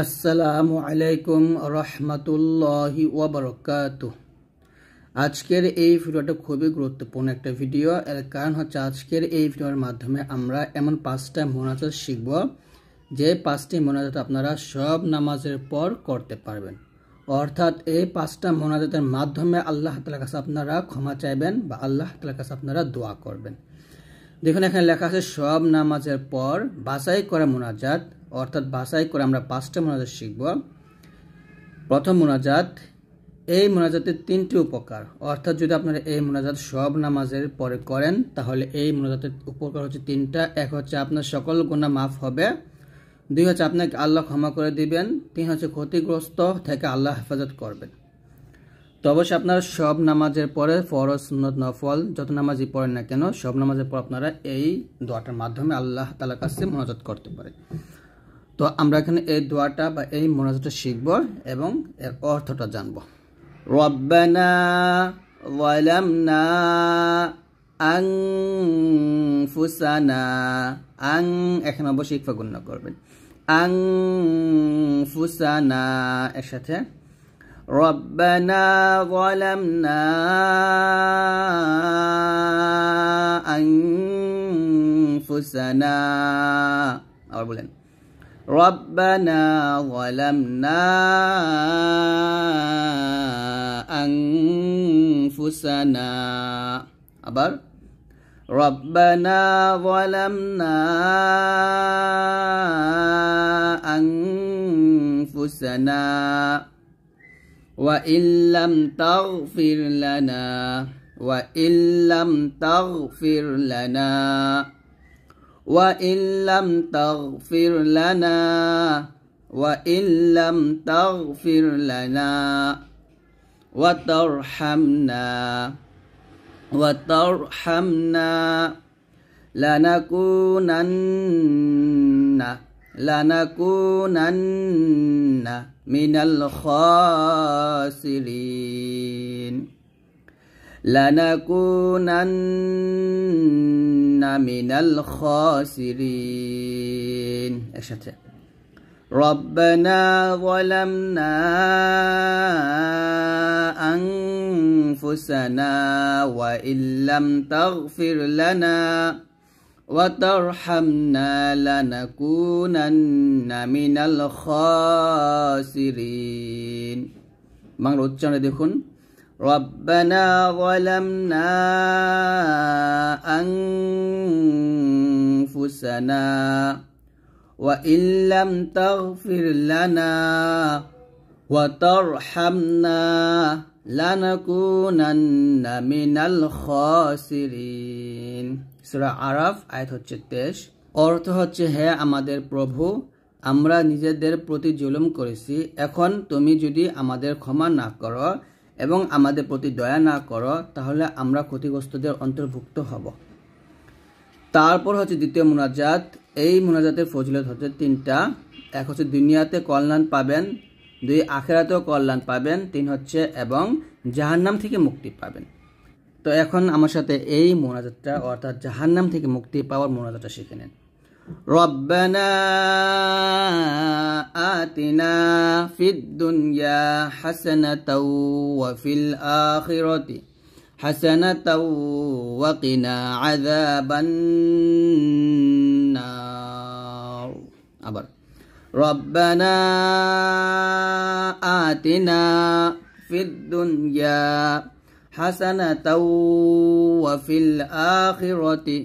আসসালামু আলাইকুম রহমতুল্লাহ ওবরকাত আজকের এই ভিডিওটা খুবই গুরুত্বপূর্ণ একটা ভিডিও এর কারণ হচ্ছে আজকের এই ভিডিওর মাধ্যমে আমরা এমন পাঁচটা মোনাজাত শিখব যে পাঁচটি মোনাজাত আপনারা সব নামাজের পর করতে পারবেন অর্থাৎ এই পাঁচটা মোনাজাতের মাধ্যমে আল্লাহ তালা কাছে আপনারা ক্ষমা চাইবেন বা আল্লাহ তালা কাছে আপনারা দোয়া করবেন দেখুন এখানে লেখা আছে সব নামাজের পর বাছাই করা মোনাজাত অর্থাৎ ভাষায় করে আমরা পাঁচটা মোনাজাত শিখব প্রথম মোনাজাত এই মোনাজাতের তিনটি উপকার অর্থাৎ যদি আপনারা এই মোনাজাত সব নামাজের পরে করেন তাহলে এই মোনাজাতের উপকার হচ্ছে তিনটা এক হচ্ছে আপনার সকল গুণা মাফ হবে দুই হচ্ছে আপনাকে আল্লাহ ক্ষমা করে দিবেন তিন হচ্ছে ক্ষতিগ্রস্ত থেকে আল্লাহ হেফাজত করবেন তো অবশ্যই আপনারা সব নামাজের পরে ফরজ সুন্নত নফল যত নামাজই পড়েন না কেন সব নামাজের পর আপনারা এই দোয়াটার মাধ্যমে আল্লাহ তালা কাছে মনোজাত করতে পারেন তো আমরা এখানে এই দোয়াটা বা এই মোনাজাটা শিখব এবং এর অর্থটা জানব রব্বানা ظلمنا أنفسنا আং এখানে অবশ্যই ইকফা গুণ করবেন أنفسنا এর সাথে ربنا ظلمنا أنفسنا আবার বলেন ربنا ظلمنا أنفسنا أبر ربنا ظلمنا أنفسنا وإن لم تغفر لنا وإن لم تغفر لنا وإن لم تغفر لنا وإن لم تغفر لنا وترحمنا وترحمنا لنكونن لنكونن من الخاسرين لنكونن من الخاسرين أشهد ربنا ظلمنا أنفسنا وإن لم تغفر لنا وترحمنا لنكونن من الخاسرين বাংলা উচ্চারণে ربنا ظلمنا أنفسنا وإن لم تغفر لنا وترحمنا لنكونن من الخاسرين সুরা আরাফ আয়াত হচ্ছে তেইশ অর্থ হচ্ছে হে আমাদের প্রভু আমরা নিজেদের প্রতি জুলুম করেছি এখন তুমি যদি আমাদের ক্ষমা না করো এবং আমাদের প্রতি দয়া না করো তাহলে আমরা ক্ষতিগ্রস্তদের অন্তর্ভুক্ত হব তারপর হচ্ছে দ্বিতীয় মোনাজাত এই মোনাজাতের ফজিলত হচ্ছে তিনটা এক হচ্ছে দুনিয়াতে কল্যাণ পাবেন দুই আখেরাতেও কল্যাণ পাবেন তিন হচ্ছে এবং জাহান্নাম থেকে মুক্তি পাবেন তো এখন আমার সাথে এই মোনাজাতটা অর্থাৎ জাহান্নাম থেকে মুক্তি পাওয়ার মোনাজাতটা শিখে নেন ربنا آتنا في الدنيا حسنة وفي الآخرة حسنة وقنا عذاب النار أبر ربنا آتنا في الدنيا حسنة وفي الآخرة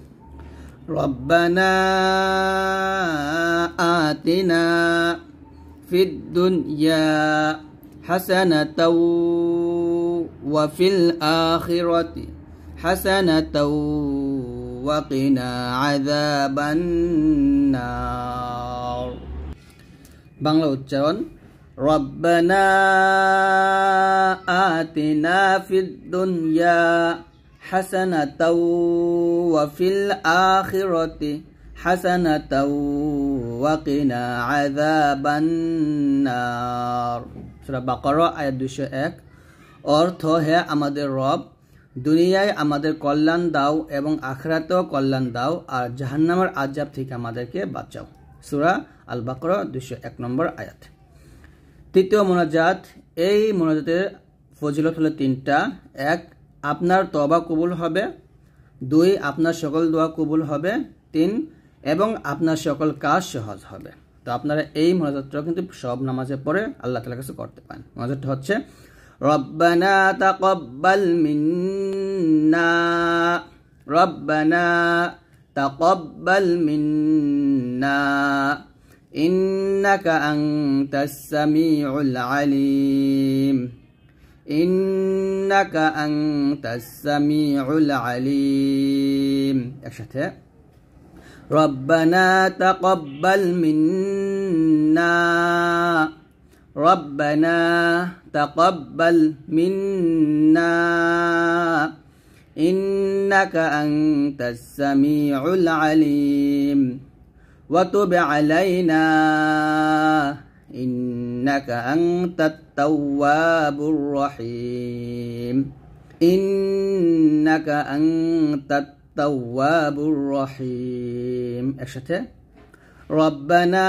ربنا آتنا في الدنيا حسنة وفي الآخرة حسنة وقنا عذاب النار বাংলা উচ্চারণ ربنا آتنا في الدنيا حسنة وفي الآخرة حسنة وقنا عذاب النار আয়াত দুশো এক অর্থ হে আমাদের রব দুনিয়ায় আমাদের কল্যাণ দাও এবং আখরাতেও কল্যাণ দাও আর জাহান্নামের আজাব থেকে আমাদেরকে বাঁচাও সুরা আল বাকরা দুশো এক নম্বর আয়াত তৃতীয় মোনাজাত এই মোনাজাতের ফজিলত হলো তিনটা এক আপনার তবা কবুল হবে দুই আপনার সকল দোয়া কবুল হবে তিন এবং আপনার সকল কাজ সহজ হবে তো আপনারা এই মনোযাত্রা কিন্তু সব নামাজে পড়ে আল্লাহ তালার কাছে করতে পারেন মোনাজাতটা হচ্ছে রব্বানা তাকব্বাল মিন্না রব্বানা তাকব্বাল মিন্না إنك أنت السميع العليم ইন إنك أنت السميع العليم أشتاء ربنا تقبل منا ربنا تقبل منا إنك أنت السميع العليم وتب علينا إنك أنت التواب الرحيم إنك أنت التواب الرحيم أشتى ربنا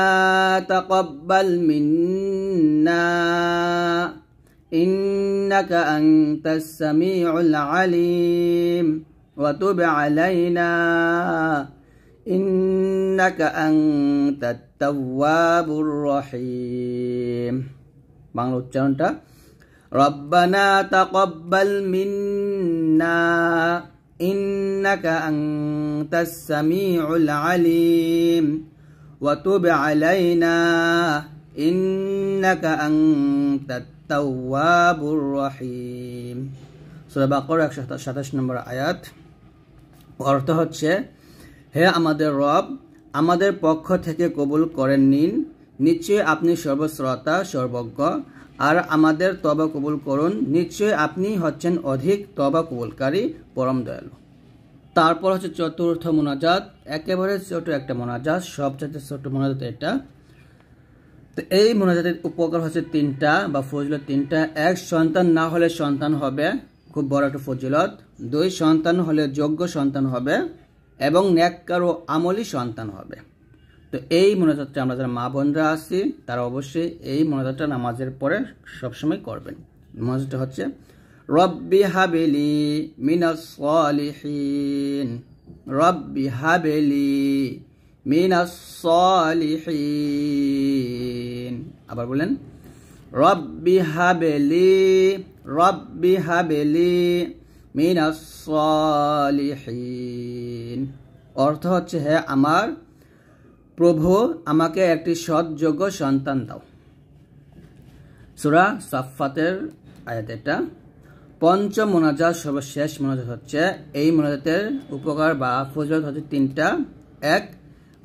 تقبل منا إنك أنت السميع العليم وتب علينا إنك أنت التواب الرحيم বাংলা تشانتا ربنا تقبل منا إنك أنت السميع العليم وتب علينا إنك أنت التواب الرحيم سورة بقرة একশো نمبر آيات وارتهت অর্থ হে আমাদের রব আমাদের পক্ষ থেকে কবুল করেন নিন নিশ্চয়ই আপনি সর্বশ্রোতা সর্বজ্ঞ আর আমাদের তবা কবুল করুন নিশ্চয়ই আপনি হচ্ছেন অধিক তবা কবুলকারী পরম দয়ালু তারপর হচ্ছে চতুর্থ মোনাজাত একেবারে ছোট একটা মোনাজাত সবচেয়ে ছোট মোনাজাত এটা তো এই মোনাজাতের উপকার হচ্ছে তিনটা বা ফজিলত তিনটা এক সন্তান না হলে সন্তান হবে খুব বড় একটা ফজিলত দুই সন্তান হলে যোগ্য সন্তান হবে এবং ন্যাক্কার ও আমলি সন্তান হবে তো এই মনোযাত্রা আমরা যারা মা বোনরা আছি তারা অবশ্যই এই মনোযাত্রা নামাজের পরে সবসময় করবেন মনোযাত্রা হচ্ছে রব্বি হাবেলি মিনাস রব্বি হাবেলি মিনাস আবার বলেন রব্বি হাবেলি রব্বি হাবেলি মিনাস অর্থ হচ্ছে হে আমার প্রভু আমাকে একটি সৎযোগ্য সন্তান দাও সুরা সাফাতের আয়াত এটা পঞ্চম মোনাজাত সর্বশেষ মোনাজাত হচ্ছে এই মোনাজাতের উপকার বা ফজলত হচ্ছে তিনটা এক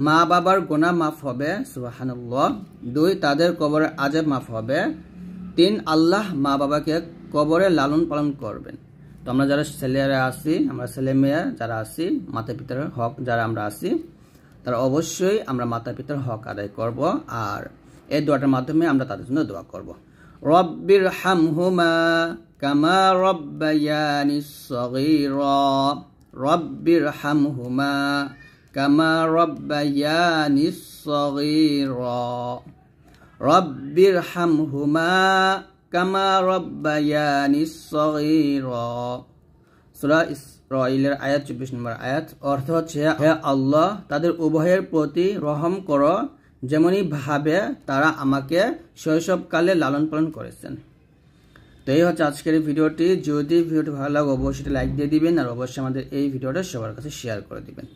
মা বাবার গোনা মাফ হবে সুবাহানুল্লাহ দুই তাদের কবরে আজেব মাফ হবে তিন আল্লাহ মা বাবাকে কবরে লালন পালন করবেন তো আমরা যারা ছেলেরা আছি আমরা ছেলে মেয়ে যারা আছি মাতা পিতার হক যারা আমরা আছি তারা অবশ্যই আমরা মাতা পিতার হক আদায় করব আর এই দোয়াটার মাধ্যমে আমরা তাদের জন্য দোয়া করব রব্বির হাম হুমা কামা রব্বায়ানি সগীর রব্বির হাম হুমা কামা রব্বায়ানি সগীর রব্বির হাম হুমা কামা রব্বায়ানি সুরা ইসরাইলের আয়াত চব্বিশ নম্বর আয়াত অর্থ হচ্ছে আল্লাহ তাদের উভয়ের প্রতি রহম করো যেমনই ভাবে তারা আমাকে শৈশবকালে লালন পালন করেছেন তো এই হচ্ছে আজকের ভিডিওটি যদি ভিডিওটি ভালো লাগে অবশ্যই লাইক দিয়ে দিবেন আর অবশ্যই আমাদের এই ভিডিওটা সবার কাছে শেয়ার করে দিবেন